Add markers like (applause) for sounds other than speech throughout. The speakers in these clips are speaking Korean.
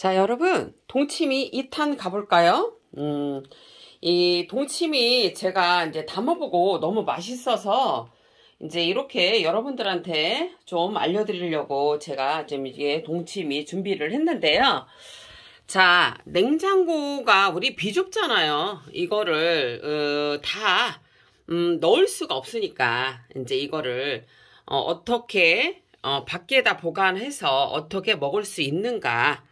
자 여러분 동치미 2탄 가볼까요? 음, 이 동치미 제가 이제 담아보고 너무 맛있어서 이제 이렇게 여러분들한테 좀 알려드리려고 제가 지금 이게 동치미 준비를 했는데요. 자 냉장고가 우리 비좁잖아요. 이거를 어, 다 음, 넣을 수가 없으니까 이제 이거를 어, 떻게 어, 밖에다 보관해서 어떻게 먹을 수 있는가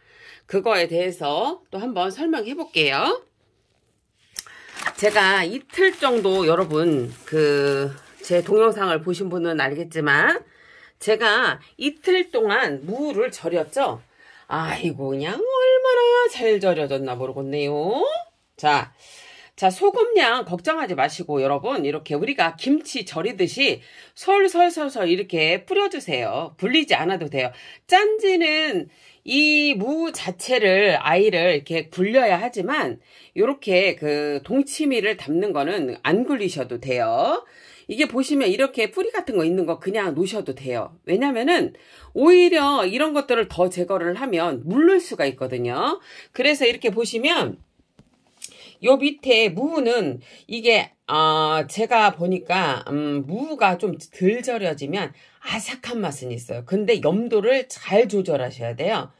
그거에 대해서 또 한번 설명해 볼게요. 제가 이틀 정도 여러분 그 제 동영상을 보신 분은 알겠지만 제가 이틀 동안 무를 절였죠. 아이고 그냥 얼마나 잘 절여졌나 모르겠네요. 자 자, 소금량 걱정하지 마시고 여러분 이렇게 우리가 김치 절이듯이 솔솔솔솔 이렇게 뿌려주세요. 불리지 않아도 돼요. 짠지는 이 무 자체를 아이를 이렇게 굴려야 하지만 이렇게 그 동치미를 담는 거는 안 굴리셔도 돼요. 이게 보시면 이렇게 뿌리 같은 거 있는 거 그냥 놓으셔도 돼요. 왜냐면은 오히려 이런 것들을 더 제거를 하면 물를 수가 있거든요. 그래서 이렇게 보시면 요 밑에 무는 이게 어, 제가 보니까 음, 무가 좀 덜 절여지면 아삭한 맛은 있어요. 근데 염도를 잘 조절하셔야 돼요.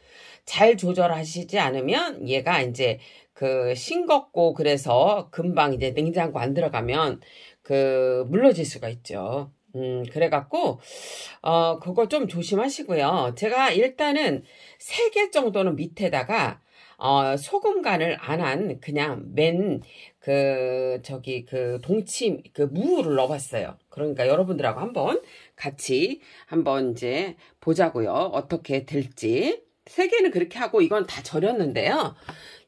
잘 조절하시지 않으면 얘가 이제 그 싱겁고 그래서 금방 이제 냉장고 안 들어가면 그 물러질 수가 있죠. 음, 그래갖고, 어, 그거 좀 조심하시고요. 제가 일단은 3개 정도는 밑에다가 어, 소금 간을 안한 그냥 맨 그 저기 그동침그 그 무를 넣어봤어요. 그러니까 여러분들하고 한번 같이 한번 이제 보자고요. 어떻게 될지 세 개는 그렇게 하고 이건 다 절였는데요.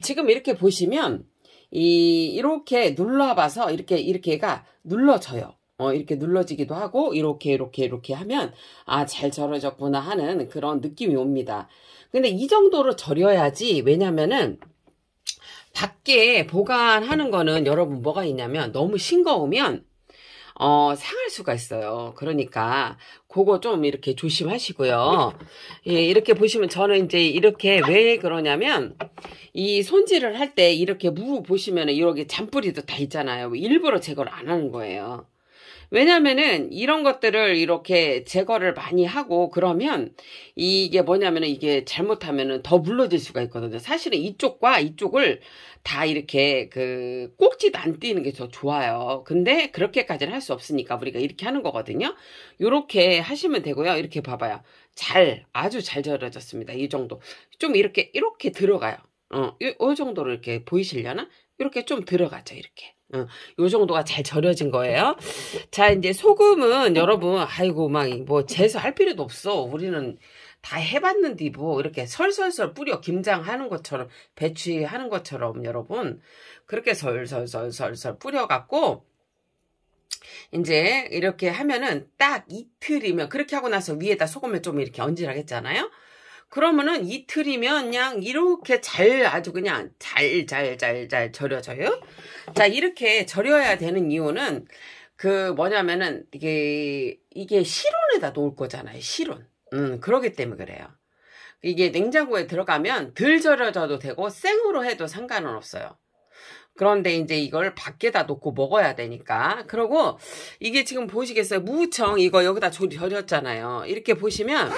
지금 이렇게 보시면 이 이렇게 눌러봐서 이렇게 이렇게가 눌러져요. 어, 이렇게 눌러지기도 하고 이렇게 이렇게 이렇게 하면 아 잘 절여졌구나 하는 그런 느낌이 옵니다. 근데 이 정도로 절여야지 왜냐면은 밖에 보관하는 거는 여러분 뭐가 있냐면 너무 싱거우면 어, 상할 수가 있어요. 그러니까 그거 좀 이렇게 조심하시고요. 예, 이렇게 보시면 저는 이제 이렇게 왜 그러냐면 이 손질을 할 때 이렇게 무 보시면 은 이렇게 잔뿌리도 다 있잖아요. 일부러 제거를 안 하는 거예요. 왜냐면은 이런 것들을 이렇게 제거를 많이 하고 그러면 이게 뭐냐면은 이게 잘못하면은 더불러질 수가 있거든요. 사실은 이쪽과 이쪽을 다 이렇게 그 꼭지도 안 띄는 게 더 좋아요. 근데 그렇게까지는 할 수 없으니까 우리가 이렇게 하는 거거든요. 이렇게 하시면 되고요. 이렇게 봐봐요. 잘 아주 잘 절여졌습니다. 이 정도 좀 이렇게 이렇게 들어가요. 어, 이, 이 정도로 이렇게 보이시려나? 이렇게 좀 들어가죠. 이렇게 어, 요 정도가 잘 절여진 거예요. 자, 이제 소금은 여러분, 아이고, 막, 뭐, 재수할 필요도 없어. 우리는 다 해봤는데, 뭐, 이렇게 설설설 뿌려 김장하는 것처럼, 배추하는 것처럼, 여러분. 그렇게 설설설설 뿌려갖고, 이제 이렇게 하면은 딱 이틀이면, 그렇게 하고 나서 위에다 소금을 좀 이렇게 얹으라 했잖아요 그러면은 이틀이면 그냥 이렇게 잘 아주 그냥 잘 잘 잘 잘 절여져요. 자 이렇게 절여야 되는 이유는 그 뭐냐면은 이게 이게 실온에다 놓을 거잖아요. 실온. 음 그러기 때문에 그래요. 이게 냉장고에 들어가면 덜 절여져도 되고 생으로 해도 상관은 없어요. 그런데 이제 이걸 밖에다 놓고 먹어야 되니까. 그러고 이게 지금 보시겠어요? 무청 이거 여기다 절였잖아요. 이렇게 보시면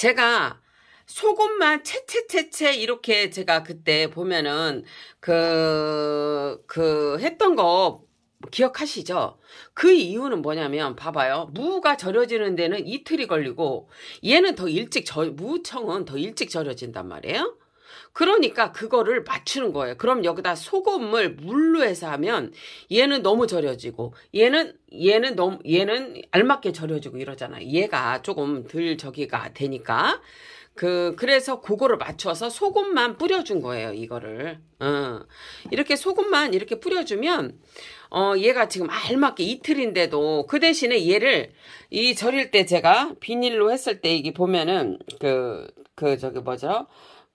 제가 소금만 채채채채 이렇게 제가 그때 보면은 그, 그 했던 거 기억하시죠? 그 이유는 뭐냐면 봐봐요. 무가 절여지는 데는 이틀이 걸리고 얘는 더 일찍 절 무청은 더 일찍 절여진단 말이에요. 그러니까 그거를 맞추는 거예요. 그럼 여기다 소금을 물로 해서 하면 얘는 너무 절여지고 얘는 얘는 너무 얘는 알맞게 절여지고 이러잖아요. 얘가 조금 덜 저기가 되니까 그 그래서 그거를 맞춰서 소금만 뿌려준 거예요. 이거를 어. 이렇게 소금만 이렇게 뿌려주면 어 얘가 지금 알맞게 이틀인데도 그 대신에 얘를 이 절일 때 제가 비닐로 했을 때 이게 보면은 그그 그 저기 뭐죠?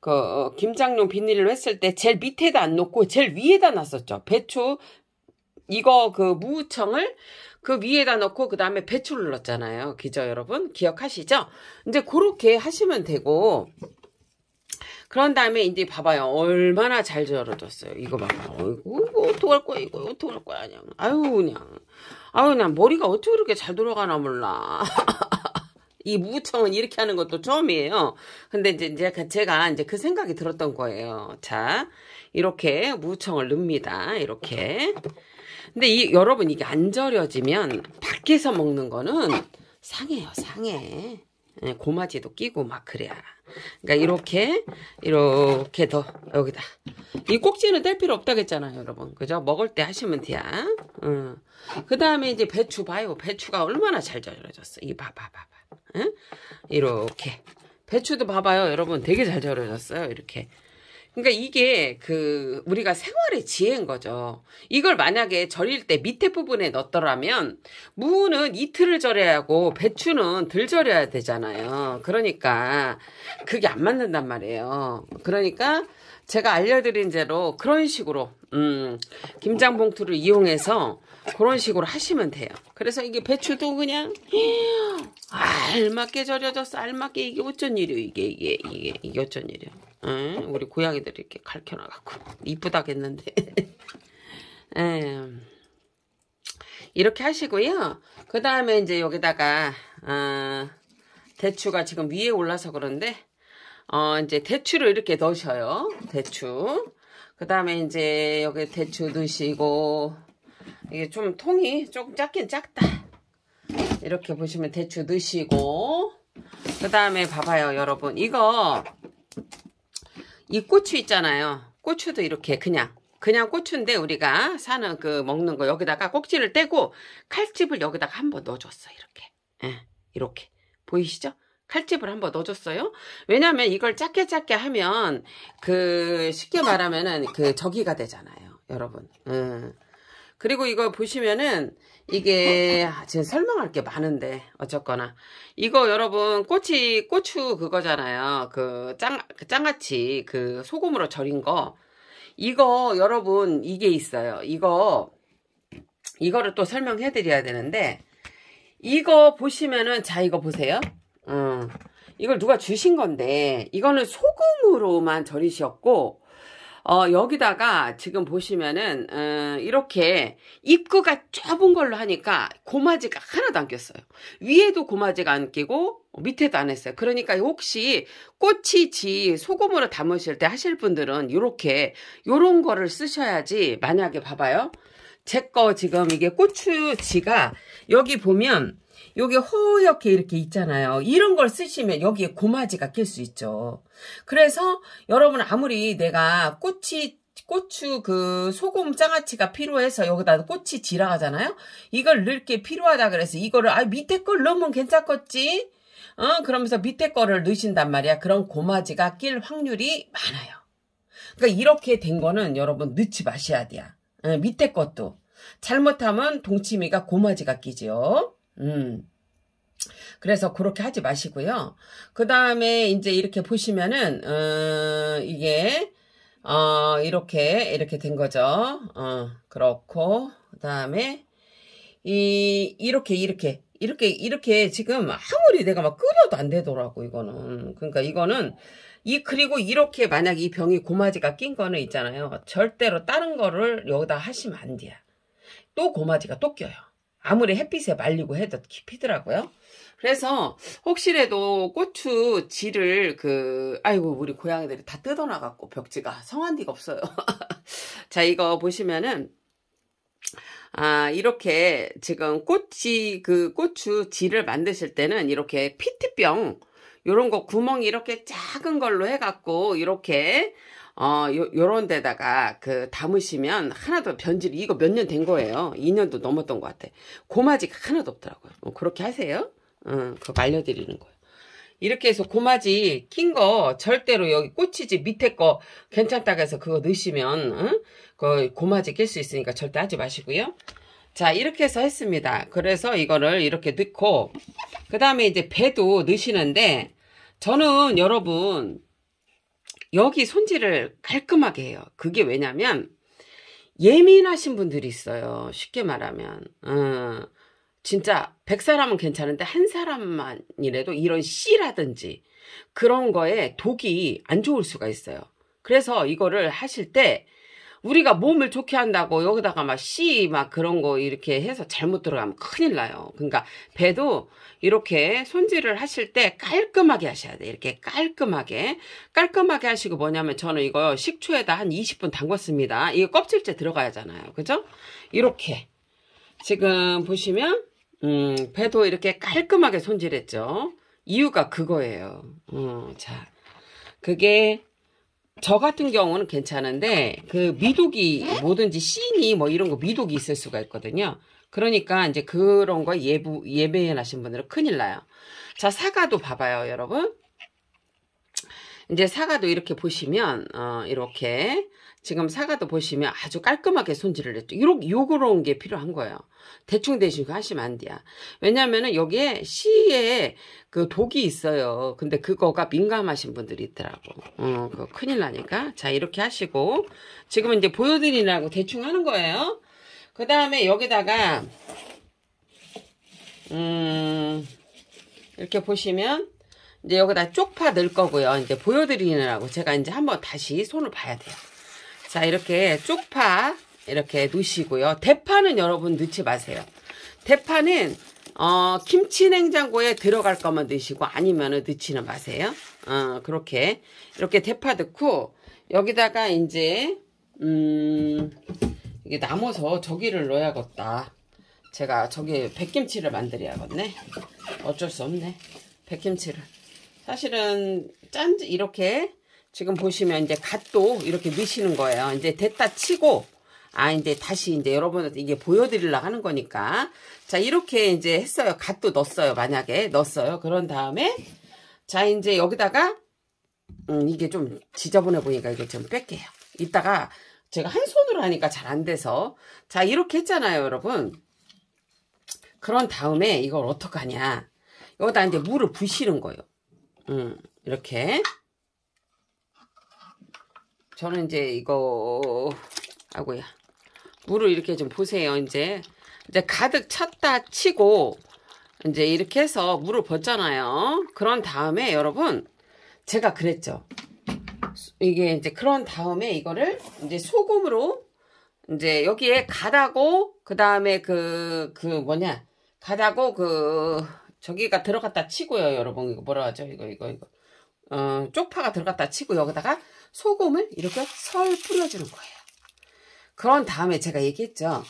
그 어, 김장용 비닐로 했을 때 제일 밑에다 안 놓고 제일 위에다 놨었죠. 배추 이거 그 무청을 그 위에다 넣고 그 다음에 배추를 넣었잖아요. 기저 여러분 기억하시죠? 이제 그렇게 하시면 되고 그런 다음에 이제 봐봐요. 얼마나 잘 절어졌어요. 이거 봐봐. 어이구, 이거 어떡할 거야, 이거 어떡할 거야, 그냥. 아유, 그냥. 아유, 그냥 머리가 어떻게 그렇게 잘 돌아가나 몰라. (laughs) 이 무청은 이렇게 하는 것도 처음이에요. 근데 이제, 이제 그 제가 이제 그 생각이 들었던 거예요. 자, 이렇게 무청을 넣습니다. 이렇게. 근데 이, 여러분 이게 안 절여지면 밖에서 먹는 거는 상해요, 상해. 예, 고마지도 끼고 막 그래야. 그러니까 이렇게 이렇게 더 여기다 이 꼭지는 뗄 필요 없다겠잖아요, 여러분. 그죠? 먹을 때 하시면 돼요. 음. 그 다음에 이제 배추 봐요. 배추가 얼마나 잘 절여졌어. 이 봐봐 봐봐. 응? 이렇게 배추도 봐봐요 여러분 되게 잘 절여졌어요 이렇게 그러니까 이게 그 우리가 생활의 지혜인 거죠. 이걸 만약에 절일 때 밑에 부분에 넣더라면 무는 이틀을 절여야 하고 배추는 덜 절여야 되잖아요. 그러니까 그게 안 맞는단 말이에요. 그러니까 제가 알려드린 대로 그런 식으로 음, 김장 봉투를 이용해서 그런 식으로 하시면 돼요. 그래서 이게 배추도 그냥 아, 알맞게 절여졌어. 알맞게 이게 어쩐 일이요. 이게 이게 이게 이게 어쩐 일이요. 응? 우리 고양이들 이렇게 가 갈켜놔갖고 이쁘다겠는데. 음. (laughs) 이렇게 하시고요. 그 다음에 이제 여기다가 어, 대추가 지금 위에 올라서 그런데 어, 이제 대추를 이렇게 넣으셔요. 대추. 그 다음에 이제 여기 대추 넣으시고 이게 좀 통이 조금 작긴 작다 이렇게 보시면 대추 넣으시고 그 다음에 봐봐요 여러분 이거 이 고추 있잖아요 고추도 이렇게 그냥 그냥 고추인데 우리가 사는 그 먹는 거 여기다가 꼭지를 떼고 칼집을 여기다가 한번 넣어줬어 이렇게 예, 이렇게 보이시죠? 칼집을 한번 넣어줬어요. 왜냐하면 이걸 작게 작게 하면 그 쉽게 말하면은 그 저기가 되잖아요. 여러분. 음. 그리고 이거 보시면은 이게 제가 설명할 게 많은데 어쨌거나 이거 여러분 꼬치 고추 그거잖아요 그 짱 그 짱같이 그 소금으로 절인 거 이거 여러분 이게 있어요 이거 이거를 또 설명해 드려야 되는데 이거 보시면은 자 이거 보세요 음, 이걸 누가 주신 건데 이거는 소금으로만 절이셨고 어, 여기다가 지금 보시면은 어, 이렇게 입구가 좁은 걸로 하니까 고마지가 하나도 안 꼈어요. 위에도 고마지가 안 끼고 밑에도 안 했어요. 그러니까 혹시 꼬치 지 소금으로 담으실 때 하실 분들은 이렇게 이런 거를 쓰셔야지 만약에 봐봐요. 제 거 지금 이게 고추지가 여기 보면 여기 허옇게 이렇게 있잖아요. 이런 걸 쓰시면 여기에 고마지가 낄 수 있죠. 그래서 여러분 아무리 내가 꽃이 고추 그 소금 장아찌가 필요해서 여기다 꽃이 지나가잖아요. 이걸 넣게 을 필요하다 그래서 이거를 아 밑에 걸 넣으면 괜찮겠지. 어 그러면서 밑에 거를 넣으신단 말이야. 그런 고마지가 낄 확률이 많아요. 그러니까 이렇게 된 거는 여러분 넣지 마셔야 돼요. 어, 밑에 것도 잘못하면 동치미가 고마지가 끼지요. 음. 그래서 그렇게 하지 마시고요. 그 다음에 이제 이렇게 보시면은 어, 이게 어, 이렇게 이렇게 된 거죠. 어, 그렇고 그 다음에 이 이렇게 이렇게 이렇게 이렇게 지금 아무리 내가 막 끓여도 안 되더라고 이거는 그러니까 이거는 이 그리고 이렇게 만약 이 병이 고마지가 낀 거는 있잖아요 절대로 다른 거를 여기다 하시면 안 돼요 또 고마지가 또 껴요 아무리 햇빛에 말리고 해도 피더라고요. 그래서 혹시라도 고추 지를 그 아이고 우리 고양이들이 다뜯어나갖고 벽지가 성한 데가 없어요. (laughs) 자 이거 보시면은 아 이렇게 지금 꼬치 그 고추 지를 만드실 때는 이렇게 피트병 요런 거 구멍이 이렇게 작은 걸로 해갖고 이렇게 어, 요, 요런 데다가 그 담으시면 하나도 변질이, 이거 몇 년 된 거예요. 2년도 넘었던 것 같아. 고마지가 하나도 없더라고요. 어, 그렇게 하세요. 어, 그거 알려드리는 거예요. 이렇게 해서 고마지 낀 거 절대로 여기 꽂히지 밑에 거 괜찮다고 해서 그거 넣으시면 응? 어? 그 고마지 낄 수 있으니까 절대 하지 마시고요. 자 이렇게 해서 했습니다. 그래서 이거를 이렇게 넣고 그 다음에 이제 배도 넣으시는데 저는 여러분 여기 손질을 깔끔하게 해요. 그게 왜냐면 예민하신 분들이 있어요. 쉽게 말하면. 어, 진짜 100사람은 괜찮은데 한 사람만이라도 이런 씨라든지 그런 거에 독이 안 좋을 수가 있어요. 그래서 이거를 하실 때 우리가 몸을 좋게 한다고 여기다가 막 씨 막 그런 거 이렇게 해서 잘못 들어가면 큰일 나요. 그러니까 배도 이렇게 손질을 하실 때 깔끔하게 하셔야 돼. 요 이렇게 깔끔하게 깔끔하게 하시고 뭐냐면 저는 이거 식초에다 한 20분 담궜습니다. 이거 껍질째 들어가야잖아요. 그죠? 이렇게 지금 보시면 음, 배도 이렇게 깔끔하게 손질했죠. 이유가 그거예요. 어, 자, 그게 저 같은 경우는 괜찮은데 그 미독이 뭐든지 씨이뭐 이런 거 미독이 있을 수가 있거든요. 그러니까 이제 그런 거 예부 예배해 나신 분들은 큰일 나요. 자 사과도 봐봐요 여러분. 이제 사과도 이렇게 보시면 어, 이렇게 지금 사과도 보시면 아주 깔끔하게 손질을 했죠. 요러, 요그러운 게 필요한 거예요. 대충 대신 하시면 안 돼요. 왜냐면은 여기에 씨에 그 독이 있어요. 근데 그거가 민감하신 분들이 있더라고. 어, 그 큰일 나니까. 자, 이렇게 하시고 지금은 이제 보여드리라고 대충 하는 거예요. 그 다음에 여기다가 음, 이렇게 보시면 이제 여기다 쪽파 넣을 거고요. 이제 보여드리느라고 제가 이제 한번 다시 손을 봐야 돼요. 자, 이렇게 쪽파 이렇게 넣으시고요. 대파는 여러분 넣지 마세요. 대파는 어, 김치 냉장고에 들어갈 것만 넣으시고 아니면은 넣지는 마세요. 어, 그렇게 이렇게 대파 넣고 여기다가 이제 음 이게 남아서 저기를 넣어야겠다. 제가 저기 백김치를 만들어야겠네. 어쩔 수 없네. 백김치를 사실은 짠지 이렇게 지금 보시면 이제 갓도 이렇게 넣으시는 거예요. 이제 됐다 치고 아 이제 다시 이제 여러분한테 이게 보여드리려 고 하는 거니까 자 이렇게 이제 했어요. 갓도 넣었어요. 만약에 넣었어요. 그런 다음에 자 이제 여기다가 음, 이게 좀 지저분해 보니까 이거 좀 뺄게요. 이따가 제가 한 손으로 하니까 잘 안 돼서 자 이렇게 했잖아요 여러분 그런 다음에 이걸 어떡하냐 여기다 이제 물을 부시는 거예요 음, 이렇게 저는 이제 이거 아고야 물을 이렇게 좀 보세요 이제 이제 가득 찼다 치고 이제 이렇게 해서 물을 벗잖아요 그런 다음에 여러분 제가 그랬죠 이게 이제 그런 다음에 이거를 이제 소금으로 이제 여기에 가다고 그 다음에 그그 그 뭐냐 가다고 그 저기가 들어갔다 치고요 여러분 이거 뭐라 하죠 이거 이거 이거 어, 쪽파가 들어갔다 치고 여기다가 소금을 이렇게 설 뿌려주는 거예요 그런 다음에 제가 얘기했죠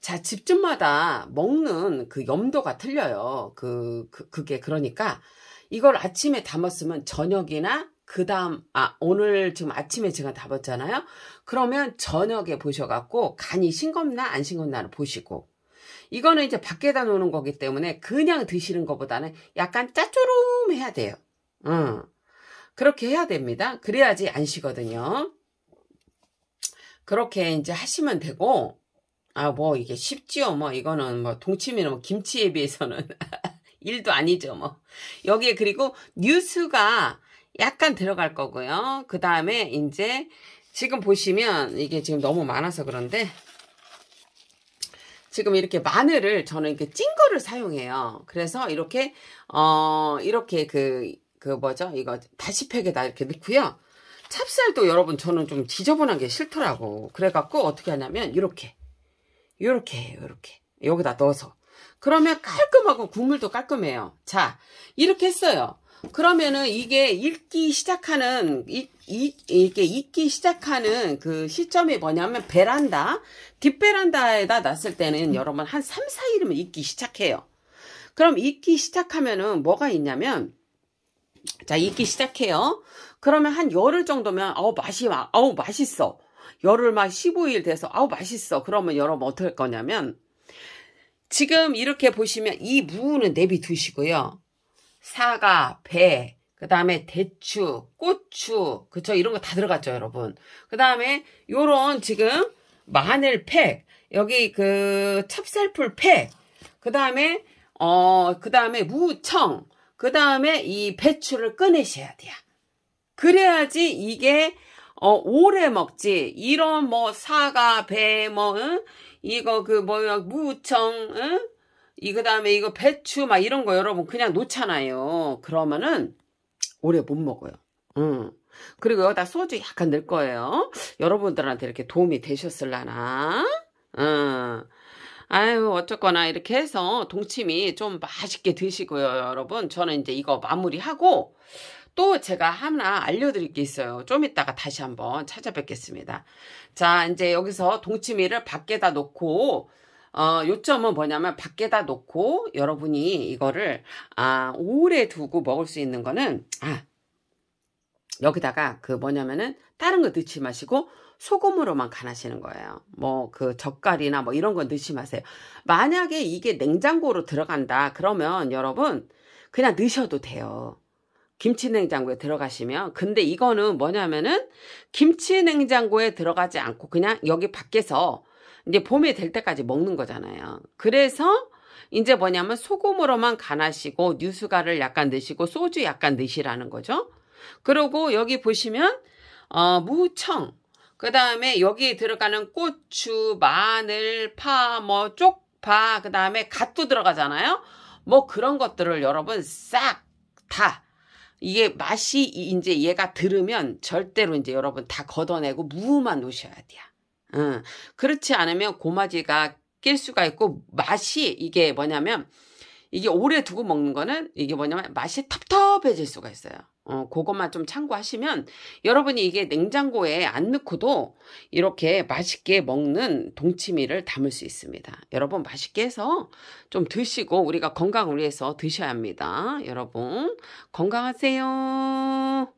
자 집집마다 먹는 그 염도가 틀려요 그, 그 그게 그러니까 이걸 아침에 담았으면 저녁이나 그 다음 아 오늘 지금 아침에 제가 담았잖아요 그러면 저녁에 보셔갖고 간이 싱겁나 안 싱겁나를 보시고 이거는 이제 밖에다 놓는 거기 때문에 그냥 드시는 것보다는 약간 짜조름해야 돼요. 음, 그렇게 해야 됩니다. 그래야지 안 쉬거든요. 그렇게 이제 하시면 되고 아 뭐 이게 쉽지요 뭐 이거는 뭐 동치미는 뭐 김치에 비해서는 (laughs) 일도 아니죠 뭐 여기에 그리고 뉴스가 약간 들어갈 거고요 그 다음에 이제 지금 보시면 이게 지금 너무 많아서 그런데 지금 이렇게 마늘을 저는 이렇게 찐 거를 사용해요. 그래서 이렇게 어 이렇게 그그 그 뭐죠? 이거 다시팩에다 이렇게 넣고요. 찹쌀도 여러분 저는 좀 지저분한 게 싫더라고. 그래갖고 어떻게 하냐면 이렇게 이렇게 이렇게 여기다 넣어서 그러면 깔끔하고 국물도 깔끔해요. 자 이렇게 했어요. 그러면은 이게 읽기 시작하는 이, 렇게 익기 시작하는 그 시점이 뭐냐면 베란다, 뒷베란다에다 놨을 때는 여러분 한 3, 4일이면 익기 시작해요. 그럼 익기 시작하면은 뭐가 있냐면 자, 익기 시작해요. 그러면 한 열흘 정도면 어우 맛이 어우 맛있어. 열흘 막 15일 돼서 아우 맛있어. 그러면 여러분 어떨 거냐면 지금 이렇게 보시면 이 무는 내비 두시고요. 사과, 배, 그 다음에 대추, 고추, 그쵸? 이런 거 다 들어갔죠, 여러분. 그 다음에 요런 지금 마늘 팩, 여기 그 찹쌀풀 팩, 그 다음에, 어, 그 다음에 무청, 그 다음에 이 배추를 꺼내셔야 돼요. 그래야지 이게, 어, 오래 먹지. 이런 뭐 사과, 배, 뭐, 응? 이거 그 뭐야, 무청, 응? 이, 그 다음에 이거 배추, 막 이런 거 여러분 그냥 놓잖아요. 그러면은 오래 못 먹어요. 음. 그리고 여기다 소주 약간 넣을 거예요. 여러분들한테 이렇게 도움이 되셨을라나? 음. 아유 어쨌거나 이렇게 해서 동치미 좀 맛있게 드시고요 여러분 저는 이제 이거 마무리하고 또 제가 하나 알려드릴 게 있어요. 좀 이따가 다시 한번 찾아뵙겠습니다. 자, 이제 여기서 동치미를 밖에다 놓고 어, 요점은 뭐냐면 밖에다 놓고 여러분이 이거를 아, 오래 두고 먹을 수 있는 거는 아, 여기다가 그 뭐냐면은 다른 거 넣지 마시고 소금으로만 간하시는 거예요. 뭐 그 젓갈이나 뭐 이런 거 넣지 마세요. 만약에 이게 냉장고로 들어간다 그러면 여러분 그냥 넣으셔도 돼요. 김치냉장고에 들어가시면 근데 이거는 뭐냐면은 김치냉장고에 들어가지 않고 그냥 여기 밖에서 이제 봄이 될 때까지 먹는 거잖아요. 그래서 이제 뭐냐면 소금으로만 간하시고 뉴스가를 약간 넣으시고 소주 약간 넣으시라는 거죠. 그리고 여기 보시면 어, 무청 그 다음에 여기에 들어가는 고추, 마늘, 파, 뭐 쪽파, 그 다음에 갓도 들어가잖아요. 뭐 그런 것들을 여러분 싹 다 이게 맛이 이제 얘가 들으면 절대로 이제 여러분 다 걷어내고 무만 놓으셔야 돼요. 그렇지 않으면 고마지가 낄 수가 있고 맛이 이게 뭐냐면 이게 오래 두고 먹는 거는 이게 뭐냐면 맛이 텁텁해질 수가 있어요. 어, 그것만 좀 참고하시면 여러분이 이게 냉장고에 안 넣고도 이렇게 맛있게 먹는 동치미를 담을 수 있습니다. 여러분 맛있게 해서 좀 드시고 우리가 건강을 위해서 드셔야 합니다. 여러분 건강하세요.